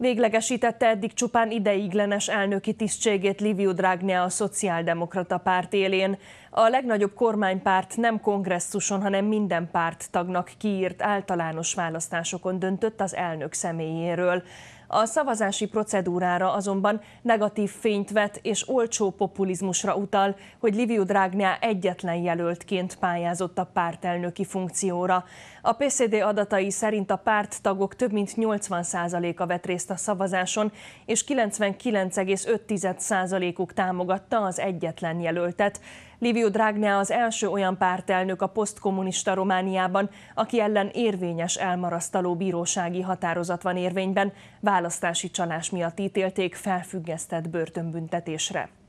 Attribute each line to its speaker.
Speaker 1: Véglegesítette eddig csupán ideiglenes elnöki tisztségét Liviu Dragnea a szociáldemokrata párt élén. A legnagyobb kormánypárt nem kongresszuson, hanem minden párt tagnak kiírt általános választásokon döntött az elnök személyéről. A szavazási procedúrára azonban negatív fényt vet és olcsó populizmusra utal, hogy Liviu Dragnea egyetlen jelöltként pályázott a pártelnöki funkcióra. A PCD adatai szerint a párttagok több mint 80%-a vett részt a szavazáson, és 99,5%-uk támogatta az egyetlen jelöltet. Liviu Dragnea az első olyan pártelnök a posztkommunista Romániában, aki ellen érvényes elmarasztaló bírósági határozat van érvényben, választási csalás miatt ítélték felfüggesztett börtönbüntetésre.